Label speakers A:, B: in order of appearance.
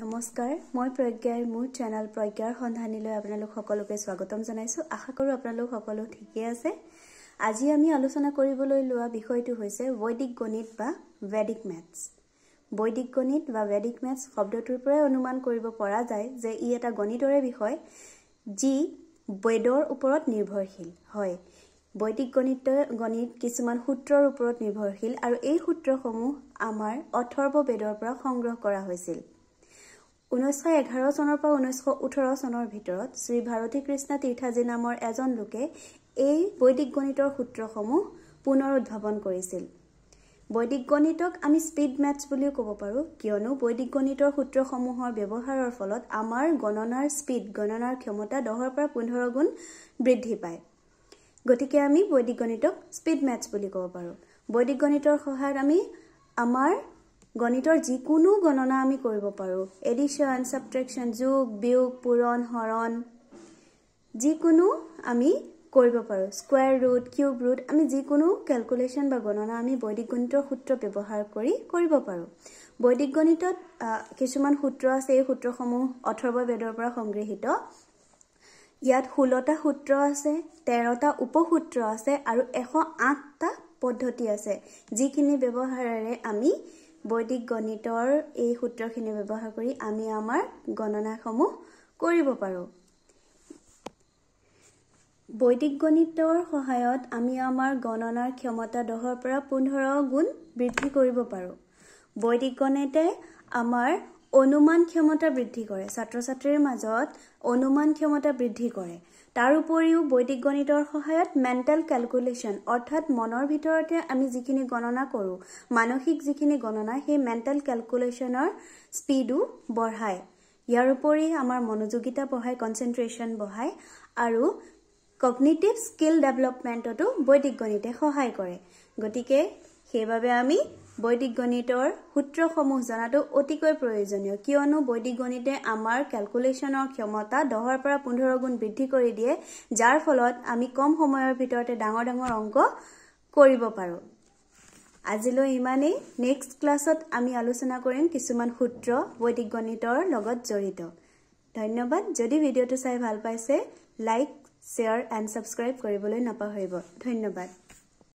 A: নমস্কাৰ মই প্ৰজ্ঞাই মোৰ চেনেল প্ৰজ্ঞাৰ সন্ধানীলৈ আপোনালোক সকলোকে স্বাগতম জনাইছোঁ আশা কৰোঁ আপোনালোক সকলো ঠিকে আছে আজি আমি আলোচনা কৰিবলৈ লোৱা বিষয়টো হৈছে বৈদিক গণিত বা বেদিক মেথছ বৈদিক গণিত বা বেদিক মেথছ শব্দটোৰ পৰাই অনুমান কৰিব পৰা যায় যে ই এটা গণিতৰে বিষয় যি বেদৰ ওপৰত নিৰ্ভৰশীল হয় বৈদিক গণিত গণিত কিছুমান সূত্ৰৰ ওপৰত নিৰ্ভৰশীল আৰু এই সূত্ৰসমূহ আমাৰ অথৰ্ব বেদৰ পৰা সংগ্ৰহ কৰা হৈছিল ঊনৈছশ এঘাৰ চনৰ পৰা ঊনৈছশ ওঠৰ চনৰ ভিতৰত শ্ৰী ভাৰতী কৃষ্ণ তীৰ্থাজী নামৰ এজন লোকে এই বৈদিক গণিতৰ সূত্ৰসমূহ পুনৰ উদ্ভাৱন কৰিছিল বৈদিক গণিতক আমি স্পীড মেথছ বুলিও ক'ব পাৰোঁ কিয়নো বৈদিক গণিতৰ সূত্ৰসমূহৰ ব্যৱহাৰৰ ফলত আমাৰ গণনাৰ স্পীড গণনাৰ ক্ষমতা দহৰ পৰা পোন্ধৰ গুণ বৃদ্ধি পায় গতিকে আমি বৈদিক গণিতক স্পীড মেথছ বুলি ক'ব পাৰোঁ বৈদিক গণিতৰ সহায়ত আমি আমাৰ গণিতৰ যিকোনো গণনা আমি কৰিব পাৰোঁ এডিশ্যন ছাবট্ৰেকশ্যন যোগ বিয়োগ পূৰণ হৰণ যিকোনো আমি কৰিব পাৰোঁ স্কুৱাৰ ৰুট কিউব ৰুট আমি যিকোনো কেলকুলেশ্যন বা গণনা আমি বৈদিক গণিতৰ সূত্ৰ ব্যৱহাৰ কৰি কৰিব পাৰোঁ বৈদিক গণিতত কিছুমান সূত্ৰ আছে এই সূত্ৰসমূহ অথৰ্ব বেদৰ পৰা সংগৃহীত ইয়াত ষোল্লটা সূত্ৰ আছে তেৰটা উপসূত্ৰ আছে আৰু এশ আঠটা পদ্ধতি আছে যিখিনি ব্যৱহাৰেৰে আমি বৈদিক গণিতৰ এই সূত্ৰখিনি ব্যৱহাৰ কৰি আমি আমাৰ গণনাসমূহ কৰিব পাৰোঁ বৈদিক গণিতৰ সহায়ত আমি আমাৰ গণনাৰ ক্ষমতা দহৰ পৰা পোন্ধৰ গুণ বৃদ্ধি কৰিব পাৰোঁ বৈদিক গণিতে আমাৰ অনুমান ক্ষমতা বৃদ্ধি কৰে ছাত্ৰ ছাত্ৰীৰ মাজত অনুমান ক্ষমতা বৃদ্ধি কৰে তাৰ উপৰিও বৈদিক গণিতৰ সহায়ত মেণ্টেল কেলকুলেশ্যন অৰ্থাৎ মনৰ ভিতৰতে আমি যিখিনি গণনা কৰোঁ মানসিক যিখিনি গণনা সেই মেণ্টেল কেলকুলেশ্যনৰ স্পীডো বঢ়ায় ইয়াৰ উপৰি আমাৰ মনোযোগিতা বঢ়ায় কনচেনট্ৰেশ্যন বঢ়ায় আৰু কগনিটিভ স্কিল ডেভেলপমেণ্টতো বৈদিক গণিতে সহায় কৰে গতিকে সেইবাবে আমি বৈদিক গণিতৰ সূত্ৰসমূহ জনাটো অতিকৈ প্ৰয়োজনীয় কিয়নো বৈদিক গণিতে আমাৰ কেলকুলেশ্যনৰ ক্ষমতা দহৰ পৰা পোন্ধৰ গুণ বৃদ্ধি কৰি দিয়ে যাৰ ফলত আমি কম সময়ৰ ভিতৰতে ডাঙৰ ডাঙৰ অংক কৰিব পাৰোঁ আজিলৈ ইমানেই নেক্সট ক্লাছত আমি আলোচনা কৰিম কিছুমান সূত্ৰ বৈদিক গণিতৰ লগত জড়িত ধন্যবাদ যদি ভিডিঅ'টো চাই ভাল পাইছে লাইক শ্বেয়াৰ এণ্ড ছাবস্ক্ৰাইব কৰিবলৈ নাপাহৰিব ধন্যবাদ